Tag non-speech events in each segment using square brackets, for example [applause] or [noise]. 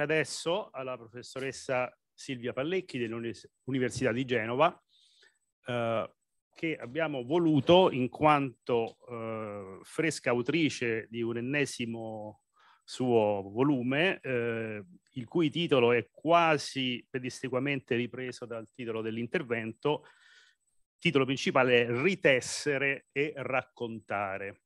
tocca adesso alla professoressa Silvia Pallecchi dell'Università di Genova, eh, che abbiamo voluto in quanto eh, fresca autrice di un ennesimo suo volume, eh, il cui titolo è quasi pedisticamente ripreso dal titolo dell'intervento. Titolo principale è Ritessere e raccontare.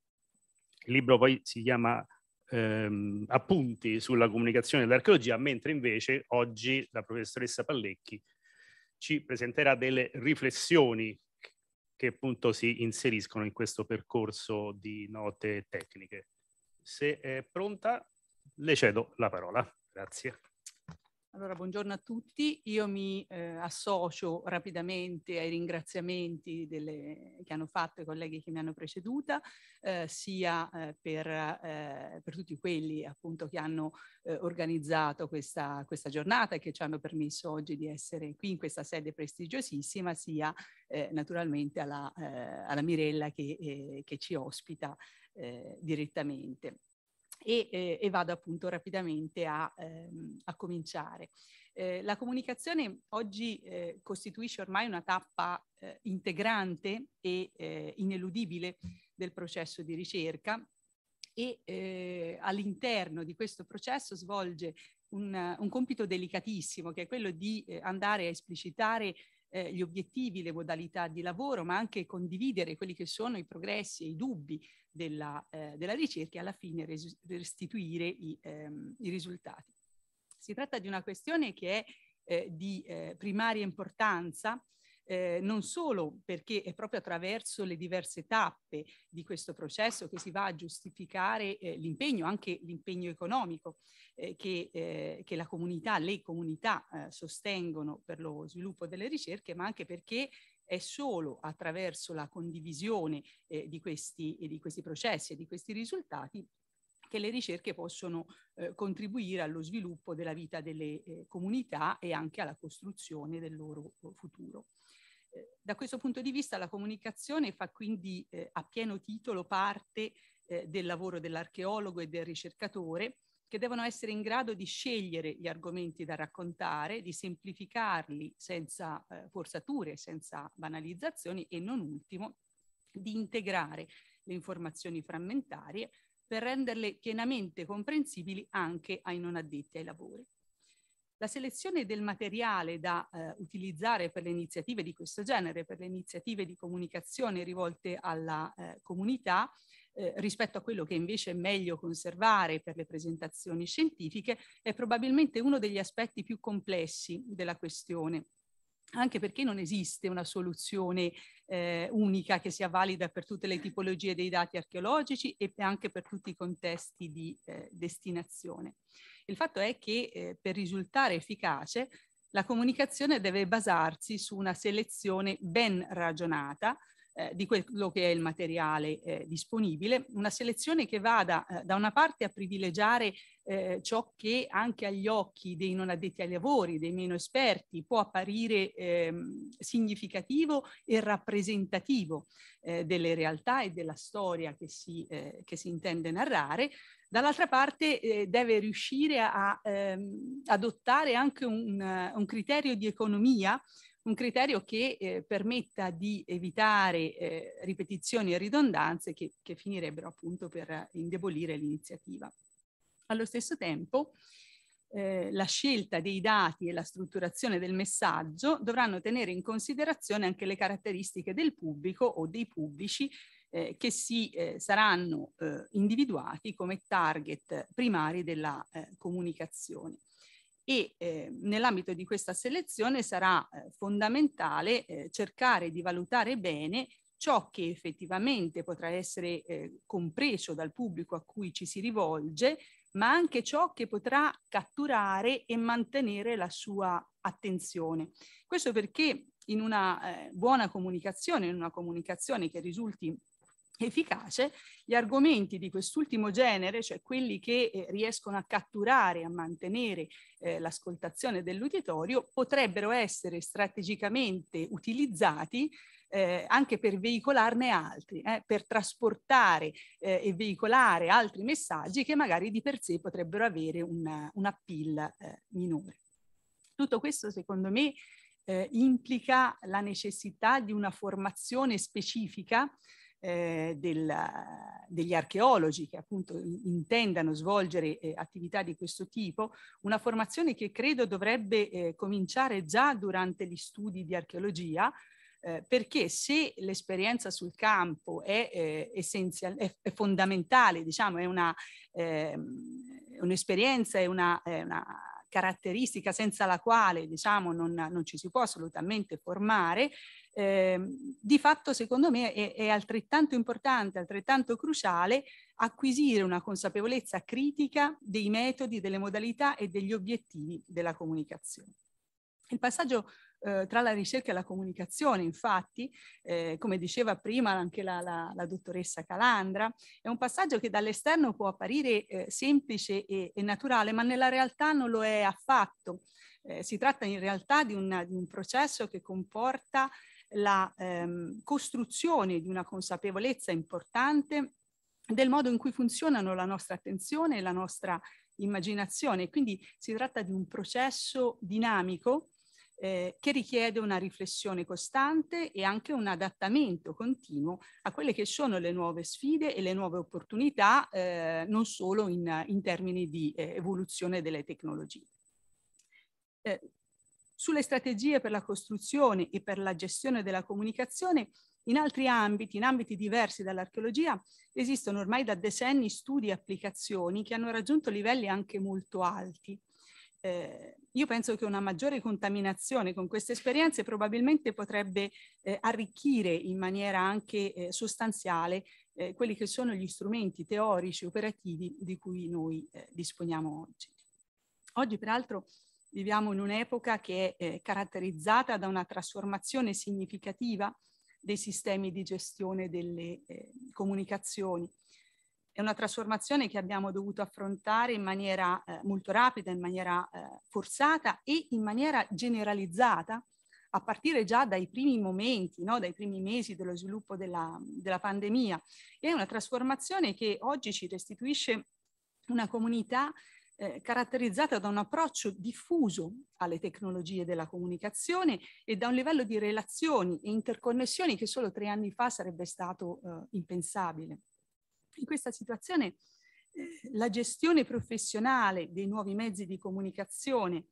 Il libro poi si chiama ehm, appunti sulla comunicazione dell'archeologia, mentre invece oggi la professoressa Pallecchi ci presenterà delle riflessioni che appunto si inseriscono in questo percorso di note tecniche. Se è pronta, le cedo la parola. Grazie. Allora, buongiorno a tutti. Io mi eh, associo rapidamente ai ringraziamenti delle, che hanno fatto i colleghi che mi hanno preceduta, eh, sia eh, per, eh, per, tutti quelli appunto che hanno eh, organizzato questa, questa, giornata e che ci hanno permesso oggi di essere qui in questa sede prestigiosissima, sia eh, naturalmente alla, alla Mirella che, che ci ospita direttamente. E, eh, e, vado appunto rapidamente a, ehm, a cominciare. Eh, la comunicazione oggi eh, costituisce ormai una tappa eh, integrante e eh, ineludibile del processo di ricerca e eh, all'interno di questo processo svolge un, un, compito delicatissimo che è quello di andare a esplicitare eh, gli obiettivi, le modalità di lavoro, ma anche condividere quelli che sono i progressi e i dubbi della, eh, della ricerca e alla fine res- restituire i, ehm, i, risultati. Si tratta di una questione che è eh, di eh, primaria importanza eh, non solo perché è proprio attraverso le diverse tappe di questo processo che si va a giustificare eh, l'impegno, anche l'impegno economico eh, che, eh, che la comunità, le comunità eh, sostengono per lo sviluppo delle ricerche, ma anche perché è solo attraverso la condivisione eh, di, questi, di questi processi e di questi risultati che le ricerche possono eh, contribuire allo sviluppo della vita delle eh, comunità e anche alla costruzione del loro eh, futuro. Eh, da questo punto di vista la comunicazione fa quindi eh, a pieno titolo parte eh, del lavoro dell'archeologo e del ricercatore che devono essere in grado di scegliere gli argomenti da raccontare, di semplificarli senza forzature, senza banalizzazioni e non ultimo di integrare le informazioni frammentarie per renderle pienamente comprensibili anche ai non addetti ai lavori. La selezione del materiale da eh, utilizzare per le iniziative di questo genere, per le iniziative di comunicazione rivolte alla eh, comunità, eh, rispetto a quello che invece è meglio conservare per le presentazioni scientifiche, è probabilmente uno degli aspetti più complessi della questione anche perché non esiste una soluzione eh, unica che sia valida per tutte le tipologie dei dati archeologici e anche per tutti i contesti di eh, destinazione. Il fatto è che eh, per risultare efficace la comunicazione deve basarsi su una selezione ben ragionata eh, di quello che è il materiale eh, disponibile, una selezione che vada eh, da una parte a privilegiare eh, ciò che anche agli occhi dei non addetti ai lavori, dei meno esperti, può apparire ehm, significativo e rappresentativo eh, delle realtà e della storia che si, eh, che si intende narrare, dall'altra parte eh, deve riuscire a ehm, adottare anche un, un criterio di economia un criterio che eh, permetta di evitare eh, ripetizioni e ridondanze che, che finirebbero appunto per indebolire l'iniziativa. Allo stesso tempo, eh, la scelta dei dati e la strutturazione del messaggio dovranno tenere in considerazione anche le caratteristiche del pubblico o dei pubblici eh, che si eh, saranno eh, individuati come target primari della eh, comunicazione e eh, nell'ambito di questa selezione sarà eh, fondamentale eh, cercare di valutare bene ciò che effettivamente potrà essere eh, compreso dal pubblico a cui ci si rivolge, ma anche ciò che potrà catturare e mantenere la sua attenzione. Questo perché in una eh, buona comunicazione, in una comunicazione che risulti efficace, gli argomenti di quest'ultimo genere, cioè quelli che eh, riescono a catturare, a mantenere eh, l'ascoltazione dell'uditorio, potrebbero essere strategicamente utilizzati eh, anche per veicolarne altri, eh, per trasportare eh, e veicolare altri messaggi che magari di per sé potrebbero avere una, un appeal eh, minore. Tutto questo secondo me eh, implica la necessità di una formazione specifica eh, della, degli archeologi che appunto intendano svolgere eh, attività di questo tipo, una formazione che credo dovrebbe eh, cominciare già durante gli studi di archeologia, eh, perché se l'esperienza sul campo è, eh, essenzial, è, è fondamentale, diciamo, è una, eh, un'esperienza, è una, è una caratteristica senza la quale diciamo, non, non ci si può assolutamente formare, eh, di fatto secondo me è, è, altrettanto importante, altrettanto cruciale acquisire una consapevolezza critica dei metodi, delle modalità e degli obiettivi della comunicazione. Il passaggio eh, tra la ricerca e la comunicazione, infatti, eh, come diceva prima anche la, la, la, dottoressa Calandra, è un passaggio che dall'esterno può apparire eh, semplice e, e naturale, ma nella realtà non lo è affatto. Eh, si tratta in realtà di, una, di un processo che comporta la ehm, costruzione di una consapevolezza importante del modo in cui funzionano la nostra attenzione e la nostra immaginazione. Quindi si tratta di un processo dinamico eh, che richiede una riflessione costante e anche un adattamento continuo a quelle che sono le nuove sfide e le nuove opportunità, eh, non solo in, in termini di eh, evoluzione delle tecnologie. Eh, sulle strategie per la costruzione e per la gestione della comunicazione, in altri ambiti, in ambiti diversi dall'archeologia, esistono ormai da decenni studi e applicazioni che hanno raggiunto livelli anche molto alti. Eh, io penso che una maggiore contaminazione con queste esperienze probabilmente potrebbe eh, arricchire in maniera anche eh, sostanziale eh, quelli che sono gli strumenti teorici, operativi di cui noi eh, disponiamo oggi. Oggi peraltro Viviamo in un'epoca che è eh, caratterizzata da una trasformazione significativa dei sistemi di gestione delle eh, comunicazioni. È una trasformazione che abbiamo dovuto affrontare in maniera eh, molto rapida, in maniera eh, forzata e in maniera generalizzata, a partire già dai primi momenti, no? dai primi mesi dello sviluppo della, della pandemia. È una trasformazione che oggi ci restituisce una comunità eh, caratterizzata da un approccio diffuso alle tecnologie della comunicazione e da un livello di relazioni e interconnessioni che solo tre anni fa sarebbe stato eh, impensabile. In questa situazione eh, la gestione professionale dei nuovi mezzi di comunicazione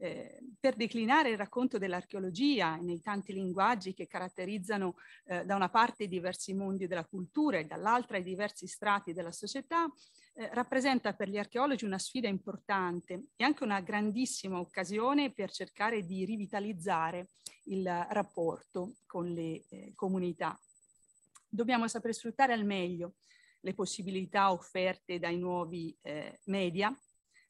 eh, per declinare il racconto dell'archeologia nei tanti linguaggi che caratterizzano eh, da una parte i diversi mondi della cultura e dall'altra i diversi strati della società, eh, rappresenta per gli archeologi una sfida importante e anche una grandissima occasione per cercare di rivitalizzare il rapporto con le eh, comunità. Dobbiamo saper sfruttare al meglio le possibilità offerte dai nuovi eh, media,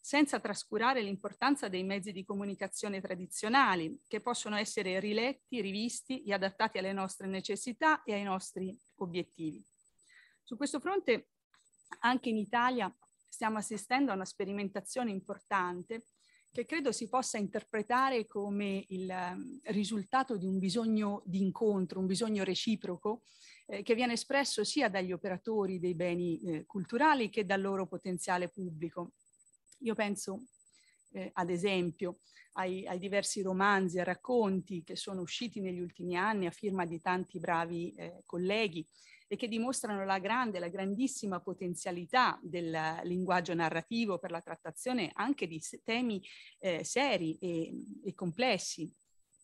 senza trascurare l'importanza dei mezzi di comunicazione tradizionali, che possono essere riletti, rivisti e adattati alle nostre necessità e ai nostri obiettivi. Su questo fronte anche in Italia stiamo assistendo a una sperimentazione importante che credo si possa interpretare come il ehm, risultato di un bisogno di incontro, un bisogno reciproco eh, che viene espresso sia dagli operatori dei beni eh, culturali che dal loro potenziale pubblico. Io penso eh, ad esempio, ai, ai, diversi romanzi e racconti che sono usciti negli ultimi anni a firma di tanti bravi eh, colleghi e che dimostrano la grande, la grandissima potenzialità del linguaggio narrativo per la trattazione anche di temi eh, seri e, e complessi.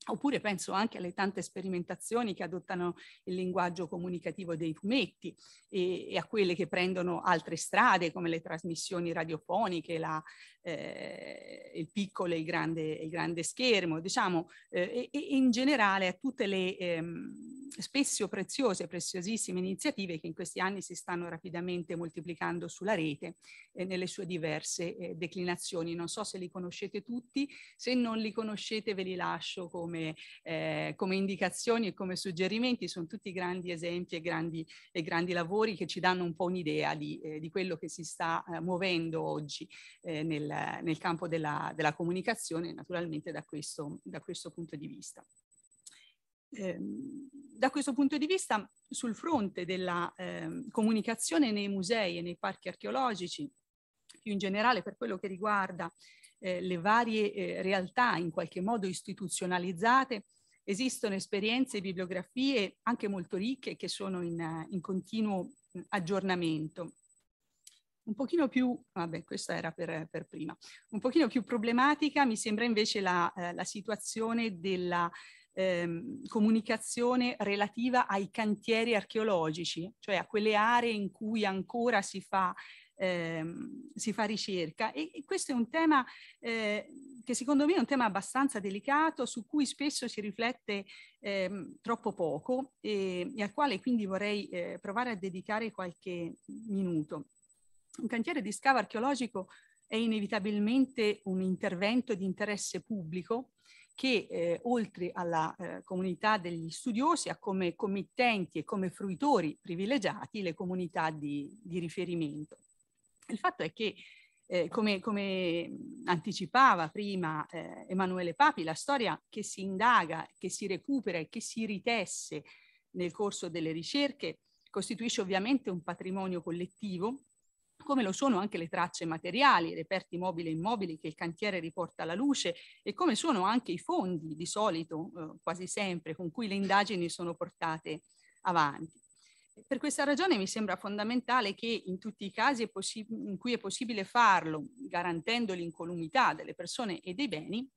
Oppure penso anche alle tante sperimentazioni che adottano il linguaggio comunicativo dei fumetti e, e a quelle che prendono altre strade come le trasmissioni radiofoniche, la, eh, il piccolo e il grande, il grande schermo, diciamo, eh, e, e, in generale a tutte le ehm, spesso preziose, preziosissime iniziative che in questi anni si stanno rapidamente moltiplicando sulla rete eh, nelle sue diverse eh, declinazioni. Non so se li conoscete tutti, se non li conoscete ve li lascio come, eh, come indicazioni e come suggerimenti, sono tutti grandi esempi e grandi, e grandi lavori che ci danno un po' un'idea di, eh, di quello che si sta muovendo oggi nel, nel campo della, della, comunicazione, naturalmente da questo, da questo punto di vista. Ehm, da questo punto di vista, sul fronte della eh, comunicazione nei musei e nei parchi archeologici, più in generale per quello che riguarda eh, le varie eh, realtà in qualche modo istituzionalizzate, esistono esperienze e bibliografie anche molto ricche che sono in, in continuo aggiornamento. Un pochino più, vabbè questa era per, per prima, un pochino più problematica mi sembra invece la, eh, la situazione della ehm, comunicazione relativa ai cantieri archeologici, cioè a quelle aree in cui ancora si fa Ehm, si fa ricerca e, e, questo è un tema eh, che secondo me è un tema abbastanza delicato su cui spesso si riflette ehm, troppo poco e, e, al quale quindi vorrei eh, provare a dedicare qualche minuto. Un cantiere di scavo archeologico è inevitabilmente un intervento di interesse pubblico che eh, oltre alla eh, comunità degli studiosi ha come committenti e come fruitori privilegiati le comunità di, di riferimento. Il fatto è che, eh, come, come, anticipava prima eh, Emanuele Papi, la storia che si indaga, che si recupera e che si ritesse nel corso delle ricerche costituisce ovviamente un patrimonio collettivo come lo sono anche le tracce materiali, i reperti mobili e immobili che il cantiere riporta alla luce e come sono anche i fondi di solito, eh, quasi sempre, con cui le indagini sono portate avanti. Per questa ragione mi sembra fondamentale che in tutti i casi in cui è possibile farlo, garantendo l'incolumità delle persone e dei beni,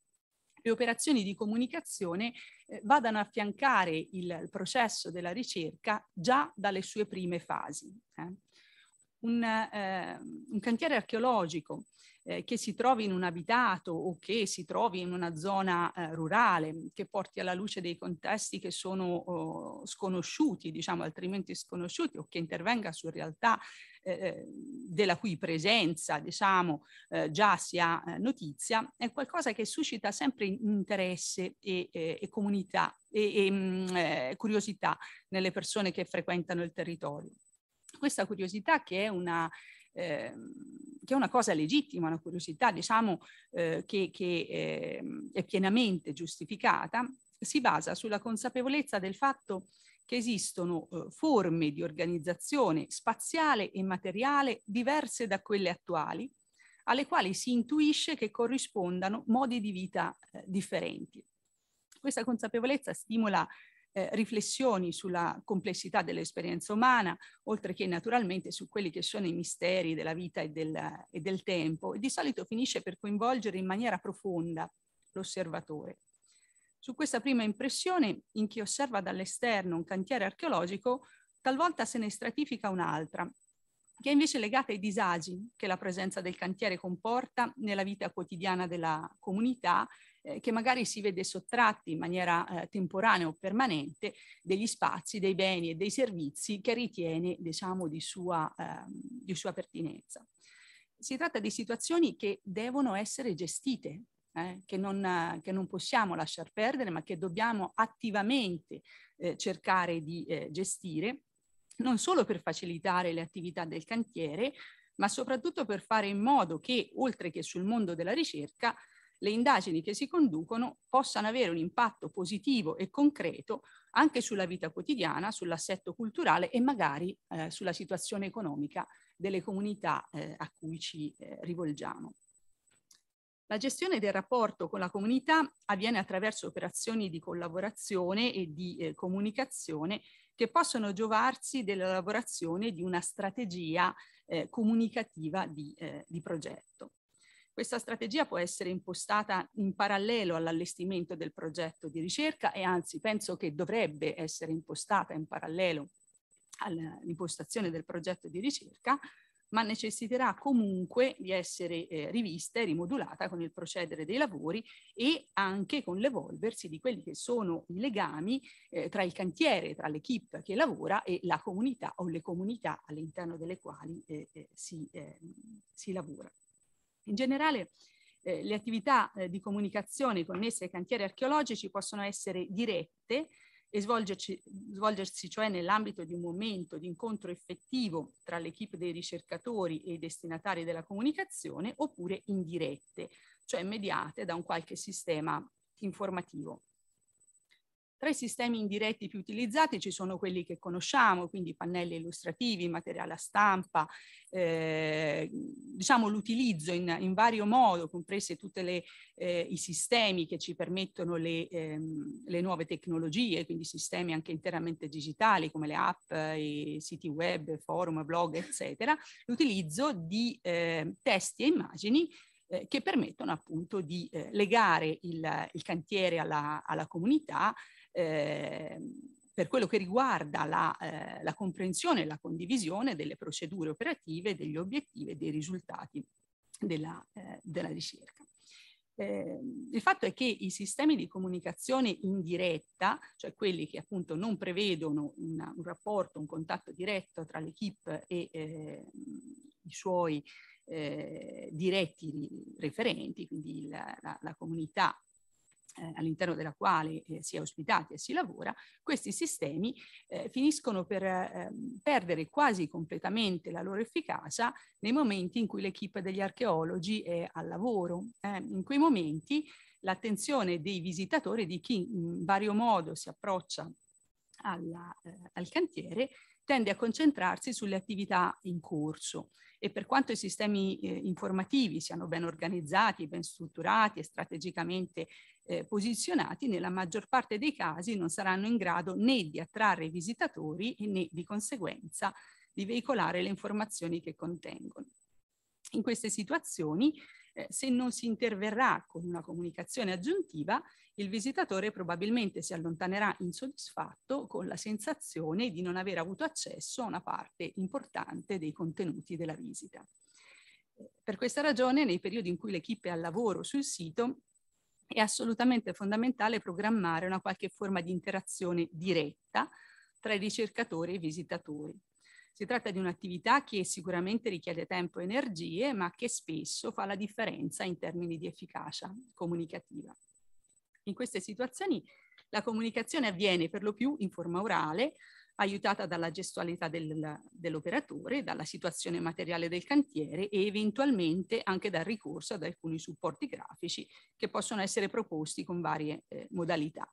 le operazioni di comunicazione eh, vadano a fiancare il, il processo della ricerca già dalle sue prime fasi. Eh un, eh, un cantiere archeologico eh, che si trovi in un abitato o che si trovi in una zona eh, rurale che porti alla luce dei contesti che sono oh, sconosciuti, diciamo altrimenti sconosciuti, o che intervenga su realtà eh, eh della cui presenza, diciamo, eh, già si ha eh, notizia, è qualcosa che suscita sempre interesse e, e, e comunità e, e mh, mm, eh, curiosità nelle persone che frequentano il territorio questa curiosità che è una, ehm, che è una cosa legittima, una curiosità diciamo eh, che, che eh, è pienamente giustificata, si basa sulla consapevolezza del fatto che esistono eh, forme di organizzazione spaziale e materiale diverse da quelle attuali, alle quali si intuisce che corrispondano modi di vita eh, differenti. Questa consapevolezza stimola eh, riflessioni sulla complessità dell'esperienza umana, oltre che naturalmente su quelli che sono i misteri della vita e del, e del tempo, e di solito finisce per coinvolgere in maniera profonda l'osservatore. Su questa prima impressione, in chi osserva dall'esterno un cantiere archeologico, talvolta se ne stratifica un'altra, che è invece legata ai disagi che la presenza del cantiere comporta nella vita quotidiana della comunità eh, che magari si vede sottratti in maniera eh, temporanea o permanente degli spazi, dei beni e dei servizi che ritiene diciamo, di, sua, eh, di sua pertinenza. Si tratta di situazioni che devono essere gestite, eh, che, non, che non possiamo lasciar perdere, ma che dobbiamo attivamente eh, cercare di eh, gestire, non solo per facilitare le attività del cantiere, ma soprattutto per fare in modo che, oltre che sul mondo della ricerca, le indagini che si conducono possano avere un impatto positivo e concreto anche sulla vita quotidiana, sull'assetto culturale e magari eh, sulla situazione economica delle comunità eh, a cui ci eh, rivolgiamo. La gestione del rapporto con la comunità avviene attraverso operazioni di collaborazione e di eh, comunicazione che possono giovarsi dell'elaborazione di una strategia eh, comunicativa di, eh, di progetto. Questa strategia può essere impostata in parallelo all'allestimento del progetto di ricerca e anzi penso che dovrebbe essere impostata in parallelo all'impostazione del progetto di ricerca, ma necessiterà comunque di essere eh, rivista e rimodulata con il procedere dei lavori e anche con l'evolversi di quelli che sono i legami eh, tra il cantiere, tra l'equipe che lavora e la comunità o le comunità all'interno delle quali eh, eh si, eh, si lavora. In generale, eh, le attività eh, di comunicazione connesse ai cantieri archeologici possono essere dirette e svolgerci, svolgersi cioè nell'ambito di un momento di incontro effettivo tra l'equipe dei ricercatori e i destinatari della comunicazione oppure indirette, cioè mediate da un qualche sistema informativo. Tra i sistemi indiretti più utilizzati ci sono quelli che conosciamo, quindi pannelli illustrativi, materiale a stampa, eh, diciamo l'utilizzo in, in, vario modo, comprese tutti eh, i sistemi che ci permettono le, ehm, le, nuove tecnologie, quindi sistemi anche interamente digitali come le app, i siti web, forum, blog, eccetera, l'utilizzo di eh, testi e immagini eh, che permettono appunto di eh, legare il, il cantiere alla, alla comunità eh, per quello che riguarda la, eh, la comprensione e la condivisione delle procedure operative, degli obiettivi e dei risultati della, eh, della ricerca. Eh, il fatto è che i sistemi di comunicazione indiretta, cioè quelli che appunto non prevedono una, un rapporto, un contatto diretto tra l'equipe e eh, i suoi eh, diretti referenti, quindi la, la, la comunità eh, all'interno della quale eh, si è ospitati e si lavora, questi sistemi eh, finiscono per ehm, perdere quasi completamente la loro efficacia nei momenti in cui l'equipe degli archeologi è al lavoro. Eh. in quei momenti l'attenzione dei visitatori, di chi in vario modo si approccia alla, eh, al cantiere, tende a concentrarsi sulle attività in corso e per quanto i sistemi eh, informativi siano ben organizzati, ben strutturati e strategicamente eh, posizionati nella maggior parte dei casi non saranno in grado né di attrarre visitatori né di conseguenza di veicolare le informazioni che contengono. In queste situazioni, eh, se non si interverrà con una comunicazione aggiuntiva, il visitatore probabilmente si allontanerà insoddisfatto con la sensazione di non aver avuto accesso a una parte importante dei contenuti della visita. Per questa ragione, nei periodi in cui l'equipe è al lavoro sul sito, è assolutamente fondamentale programmare una qualche forma di interazione diretta tra i ricercatori e i visitatori. Si tratta di un'attività che sicuramente richiede tempo e energie, ma che spesso fa la differenza in termini di efficacia comunicativa. In queste situazioni la comunicazione avviene per lo più in forma orale, aiutata dalla gestualità del, dell'operatore, dalla situazione materiale del cantiere e eventualmente anche dal ricorso ad alcuni supporti grafici che possono essere proposti con varie eh, modalità.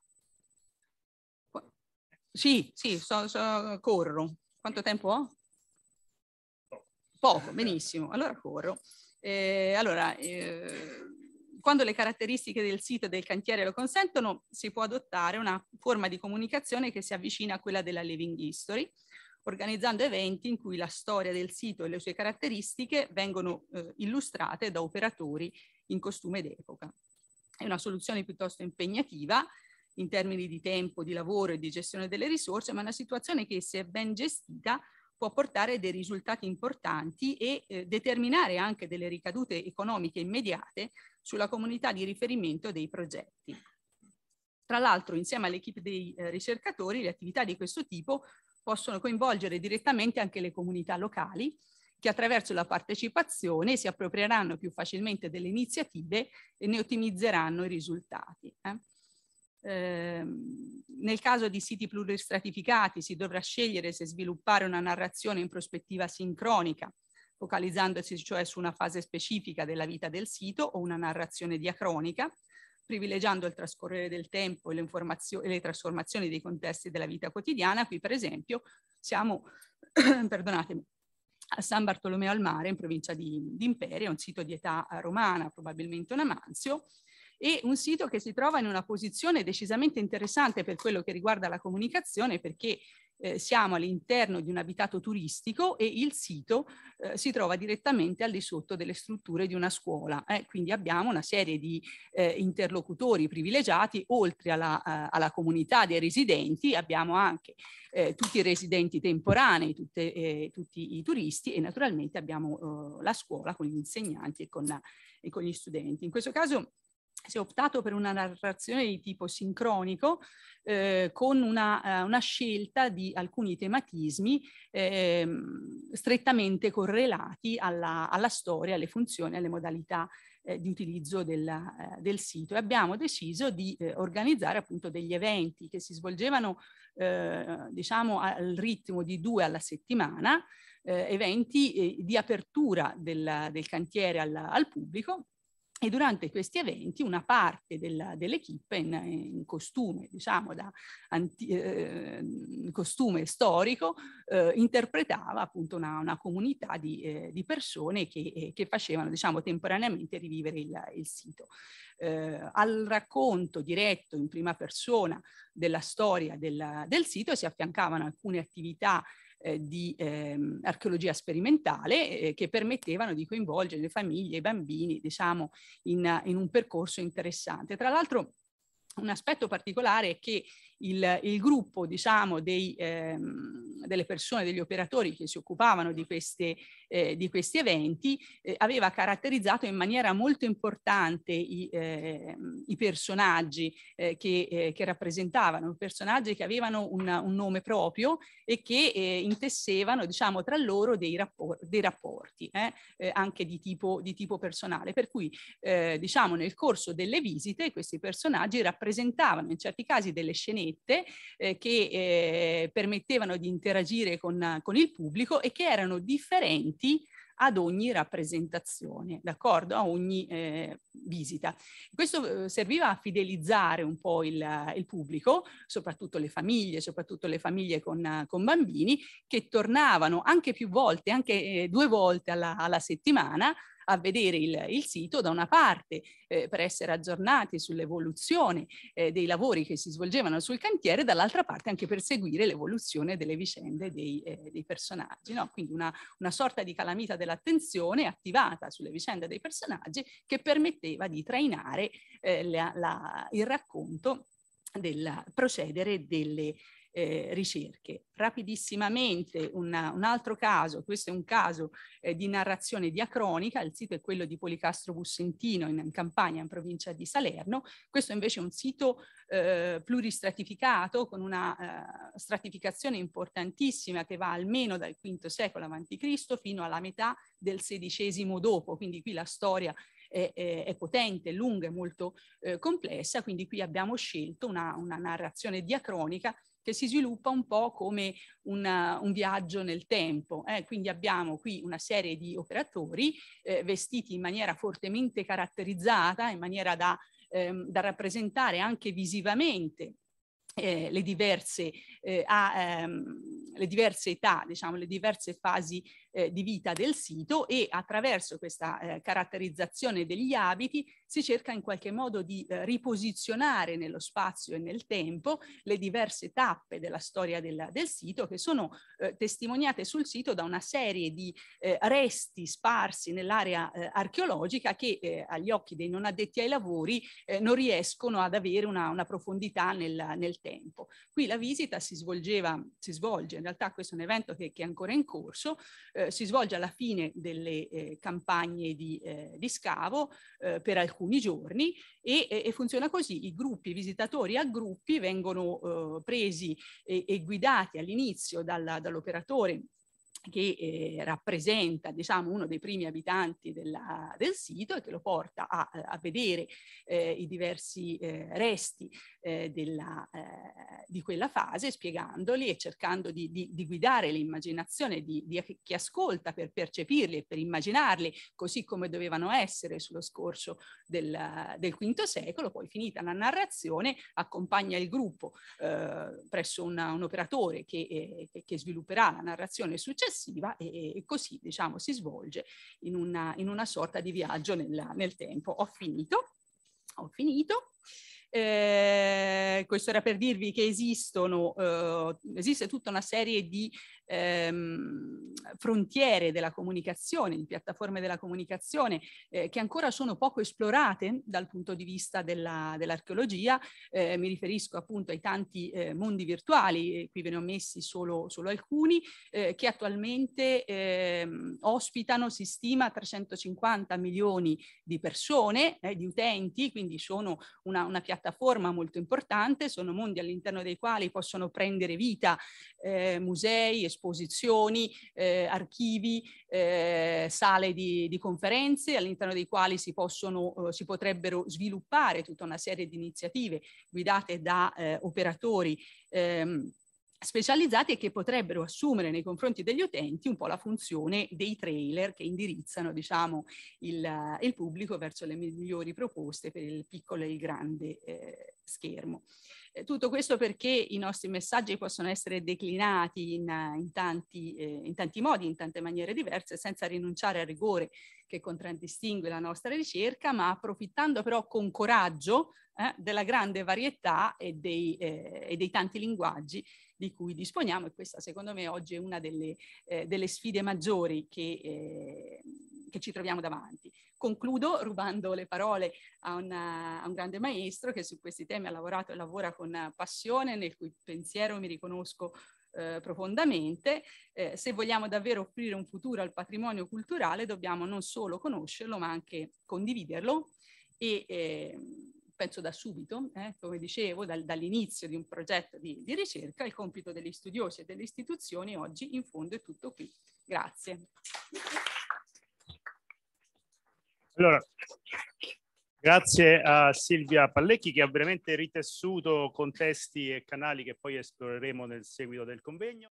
Sì, sì, so, so, corro. Quanto tempo ho? Poco, benissimo. Allora corro. Eh, allora, eh, quando le caratteristiche del sito e del cantiere lo consentono, si può adottare una forma di comunicazione che si avvicina a quella della Living History, organizzando eventi in cui la storia del sito e le sue caratteristiche vengono eh, illustrate da operatori in costume d'epoca. È una soluzione piuttosto impegnativa in termini di tempo, di lavoro e di gestione delle risorse, ma una situazione che, se ben gestita, può portare dei risultati importanti e eh, determinare anche delle ricadute economiche immediate sulla comunità di riferimento dei progetti. Tra l'altro, insieme all'equipe dei eh, ricercatori, le attività di questo tipo possono coinvolgere direttamente anche le comunità locali, che attraverso la partecipazione si approprieranno più facilmente delle iniziative e ne ottimizzeranno i risultati. Eh. Ehm, nel caso di siti pluristratificati si dovrà scegliere se sviluppare una narrazione in prospettiva sincronica, focalizzandosi cioè su una fase specifica della vita del sito o una narrazione diacronica, privilegiando il trascorrere del tempo e le, e le trasformazioni dei contesti della vita quotidiana. Qui per esempio siamo, [clears throat] perdonatemi, a San Bartolomeo al Mare in provincia di, di Imperia, un sito di età eh, romana, probabilmente un amanzio, e un sito che si trova in una posizione decisamente interessante per quello che riguarda la comunicazione perché eh, siamo all'interno di un abitato turistico e il sito eh, si trova direttamente al di sotto delle strutture di una scuola. Eh, quindi abbiamo una serie di eh, interlocutori privilegiati, oltre alla, eh, alla, comunità dei residenti, abbiamo anche eh, tutti i residenti temporanei, tutte, tutti i turisti e naturalmente abbiamo la scuola con gli insegnanti e con, e con gli studenti. In questo caso si è optato per una narrazione di tipo sincronico eh, con una, eh, una, scelta di alcuni tematismi eh, strettamente correlati alla, alla, storia, alle funzioni, alle modalità eh, di utilizzo della, eh, del sito. E abbiamo deciso di eh, organizzare appunto degli eventi che si svolgevano diciamo al ritmo di due alla settimana, eventi di apertura del, del cantiere al, al pubblico e durante questi eventi una parte dell'equipe dell in, in, costume, diciamo, da anti, eh, in costume storico, eh, interpretava appunto una, una comunità di, eh, di persone che, eh, che, facevano, diciamo, temporaneamente rivivere il, il sito. Eh, al racconto diretto in prima persona della storia del, del sito si affiancavano alcune attività eh, di ehm, archeologia sperimentale eh, che permettevano di coinvolgere le famiglie, i bambini, diciamo, in, in un percorso interessante. Tra l'altro un aspetto particolare è che il, il gruppo diciamo, dei, ehm, delle persone, degli operatori che si occupavano di, queste, eh, di questi eventi eh, aveva caratterizzato in maniera molto importante i, eh, i personaggi eh, che, eh, che rappresentavano, personaggi che avevano una, un nome proprio e che eh, intessevano diciamo, tra loro dei, rappor- dei rapporti eh, eh, anche di tipo, di tipo personale. Per cui eh, diciamo, nel corso delle visite questi personaggi rappresentavano in certi casi delle scene scenette eh, che eh, permettevano di interagire con, con il pubblico e che erano differenti ad ogni rappresentazione, d'accordo? A ogni eh, visita. Questo eh, serviva a fidelizzare un po' il, il, pubblico, soprattutto le famiglie, soprattutto le famiglie con, con bambini, che tornavano anche più volte, anche eh, due volte alla, alla settimana, a vedere il, il sito da una parte eh, per essere aggiornati sull'evoluzione eh, dei lavori che si svolgevano sul cantiere, e dall'altra parte anche per seguire l'evoluzione delle vicende dei, eh, dei personaggi. No? Quindi una, una sorta di calamita dell'attenzione attivata sulle vicende dei personaggi che permetteva di trainare eh, la, la, il racconto del procedere delle, eh, ricerche. Rapidissimamente una, un altro caso, questo è un caso eh, di narrazione diacronica, il sito è quello di Policastro Bussentino in, in Campania, in provincia di Salerno, questo invece è un sito eh, pluristratificato con una eh, stratificazione importantissima che va almeno dal V secolo a.C. fino alla metà del XVI dopo, quindi qui la storia è, è, è potente, lunga e molto eh, complessa, quindi qui abbiamo scelto una, una narrazione diacronica che si sviluppa un po' come una, un viaggio nel tempo. Eh? Quindi abbiamo qui una serie di operatori eh, vestiti in maniera fortemente caratterizzata, in maniera da, ehm, da rappresentare anche visivamente eh, le, diverse, eh, a, ehm, le diverse età, diciamo, le diverse fasi eh, di vita del sito e attraverso questa eh, caratterizzazione degli abiti si cerca in qualche modo di eh, riposizionare nello spazio e nel tempo le diverse tappe della storia del, del sito che sono eh, testimoniate sul sito da una serie di eh, resti sparsi nell'area eh, archeologica che eh, agli occhi dei non addetti ai lavori eh, non riescono ad avere una, una profondità nel, nel tempo. Qui la visita si svolgeva, si svolge, in realtà questo è un evento che, che è ancora in corso, eh, eh, si svolge alla fine delle eh, campagne di, eh, di scavo eh, per alcuni giorni e, e funziona così, i gruppi, i visitatori a gruppi vengono eh, presi e, e guidati all'inizio dall'operatore che eh, rappresenta diciamo, uno dei primi abitanti della, del sito e che lo porta a, eh, a vedere eh, i diversi eh, resti eh, della, eh, di quella fase, spiegandoli e cercando di, di, di guidare l'immaginazione di, di chi ascolta per percepirli e per immaginarli così come dovevano essere sullo scorso del, del V secolo. Poi finita la narrazione accompagna il gruppo presso una, un operatore che, che svilupperà la narrazione successiva successiva e, e così diciamo, si svolge in una, in una sorta di viaggio nel, nel tempo. Ho finito, ho finito. Eh, questo era per dirvi che esistono, eh, esiste tutta una serie di ehm, frontiere della comunicazione, di piattaforme della comunicazione eh, che ancora sono poco esplorate dal punto di vista della, dell'archeologia. Eh, mi riferisco appunto ai tanti eh, mondi virtuali, qui ve ne ho messi solo, solo alcuni, eh, che attualmente eh, ospitano, si stima, 350 milioni di persone, eh, di utenti, quindi sono una, una piattaforma piattaforma molto importante, sono mondi all'interno dei quali possono prendere vita eh, musei, esposizioni, eh, archivi, eh, sale di, di conferenze, all'interno dei quali si, possono, eh, si potrebbero sviluppare tutta una serie di iniziative guidate da eh, operatori. Ehm, specializzati e che potrebbero assumere nei confronti degli utenti un po' la funzione dei trailer che indirizzano diciamo, il, il pubblico verso le migliori proposte per il piccolo e il grande eh, schermo. Eh, tutto questo perché i nostri messaggi possono essere declinati in, in, tanti, eh, in tanti modi, in tante maniere diverse, senza rinunciare al rigore che contraddistingue la nostra ricerca, ma approfittando però con coraggio eh, della grande varietà e dei, eh, e dei, tanti linguaggi di cui disponiamo e questa secondo me oggi è una delle, eh, delle sfide maggiori che, eh, che, ci troviamo davanti. Concludo rubando le parole a, una, a, un grande maestro che su questi temi ha lavorato e lavora con passione, nel cui pensiero mi riconosco eh, profondamente. Eh, se vogliamo davvero offrire un futuro al patrimonio culturale dobbiamo non solo conoscerlo ma anche condividerlo e ehm, penso da subito, eh, come dicevo, dal, dall'inizio di un progetto di, di ricerca, il compito degli studiosi e delle istituzioni oggi in fondo è tutto qui. Grazie. Allora, grazie a Silvia Pallecchi che ha veramente ritessuto contesti e canali che poi esploreremo nel seguito del convegno.